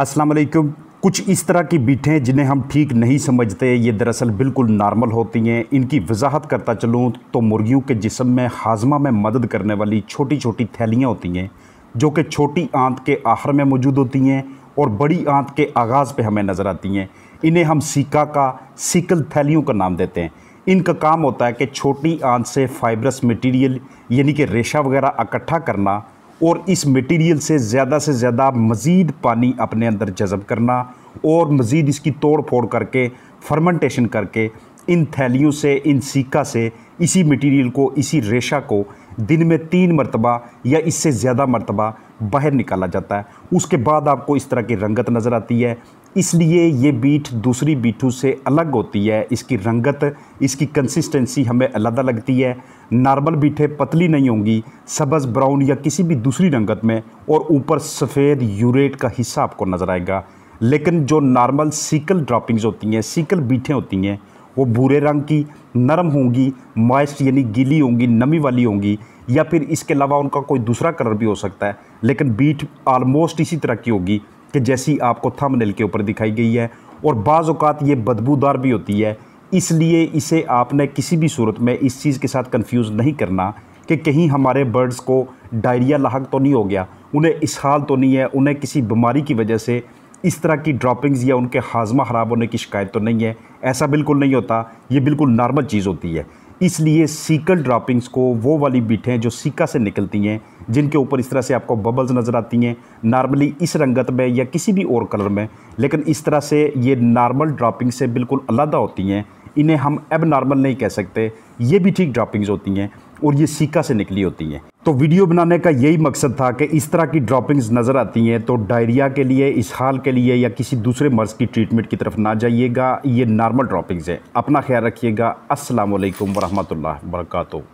अस्सलाम वालेकुम कुछ इस तरह की बीठें जिन्हें हम ठीक नहीं समझते ये दरअसल बिल्कुल नॉर्मल होती हैं इनकी वजाहत करता चलूँ तो मुर्गियों के जिसम में हाजमा में मदद करने वाली छोटी छोटी थैलियाँ होती हैं जो कि छोटी आंत के आहर में मौजूद होती हैं और बड़ी आंत के आगाज़ पे हमें नज़र आती हैं इन्हें हम सीका का सिकल थैलियों का नाम देते हैं इनका काम होता है कि छोटी आंत से फाइब्रस मटेरियल यानी कि रेशा वगैरह इकट्ठा करना और इस मटेरियल से ज़्यादा से ज़्यादा मज़ीद पानी अपने अंदर जज़ब करना और मज़ीद इसकी तोड़ फोड़ करके फर्मेंटेशन करके इन थैलियों से इन सीका से इसी मटेरियल को इसी रेशा को दिन में तीन मरतबा या इससे ज़्यादा मरतबा बाहर निकाला जाता है उसके बाद आपको इस तरह की रंगत नज़र आती है इसलिए ये बीट दूसरी बीटों से अलग होती है इसकी रंगत इसकी कंसिस्टेंसी हमें अलग लगती है नॉर्मल बीटें पतली नहीं होंगी सबज़ ब्राउन या किसी भी दूसरी रंगत में और ऊपर सफ़ेद यूरेट का हिस्सा आपको नज़र आएगा लेकिन जो नॉर्मल सीकल ड्रॉपिंग्स होती हैं सीकल बीठें होती हैं वो भूरे रंग की नरम होंगी मॉइस्ट यानी गीली होंगी नमी वाली होंगी या फिर इसके अलावा उनका कोई दूसरा कलर भी हो सकता है लेकिन बीट आलमोस्ट इसी तरह की होगी कि जैसी आपको थंबनेल के ऊपर दिखाई गई है और बाज़ अवत ये बदबूदार भी होती है इसलिए इसे आपने किसी भी सूरत में इस चीज़ के साथ कन्फ्यूज़ नहीं करना कि कहीं हमारे बर्ड्स को डायरिया लाक तो नहीं हो गया उन्हें इसहाल तो नहीं है उन्हें किसी बीमारी की वजह से इस तरह की ड्रॉपिंग्स या उनके हाजमा ख़राब होने की शिकायत तो नहीं है ऐसा बिल्कुल नहीं होता ये बिल्कुल नॉर्मल चीज़ होती है इसलिए सीकल ड्रॉपिंग्स को वो वाली बीटें जो सीका से निकलती हैं जिनके ऊपर इस तरह से आपको बबल्स नज़र आती हैं नॉर्मली इस रंगत में या किसी भी और कलर में लेकिन इस तरह से ये नॉर्मल ड्रॉपिंग से बिल्कुल अलहदा होती हैं इन्हें हम एब नॉर्मल नहीं कह सकते ये भी ठीक ड्रॉपिंग्स होती हैं और ये सीका से निकली होती हैं तो वीडियो बनाने का यही मकसद था कि इस तरह की ड्रॉपिंग्स नज़र आती हैं तो डायरिया के लिए इसहाल के लिए या किसी दूसरे मर्ज़ की ट्रीटमेंट की तरफ ना जाइएगा ये नॉर्मल ड्रॉपिंग्स हैं अपना ख्याल रखिएगा असलकम वरहमल वर्का